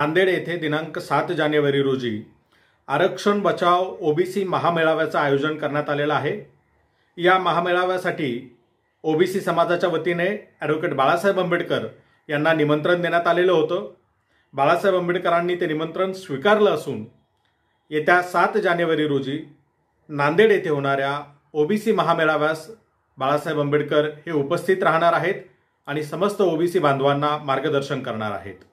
नांदेड येथे दिनांक सात जानेवारी रोजी आरक्षण बचाव ओबीसी महामेळाव्याचं आयोजन करण्यात आलेलं आहे या महामेळाव्यासाठी ओबीसी समाजाच्या वतीने ॲडव्होकेट बाळासाहेब आंबेडकर यांना निमंत्रण देण्यात आलेलं होतं बाळासाहेब आंबेडकरांनी ते निमंत्रण स्वीकारलं असून येत्या सात जानेवारी रोजी नांदेड येथे होणाऱ्या ओबीसी महामेळाव्यास बाळासाहेब आंबेडकर हे उपस्थित राहणार आहेत आणि समस्त ओबीसी बांधवांना मार्गदर्शन करणार आहेत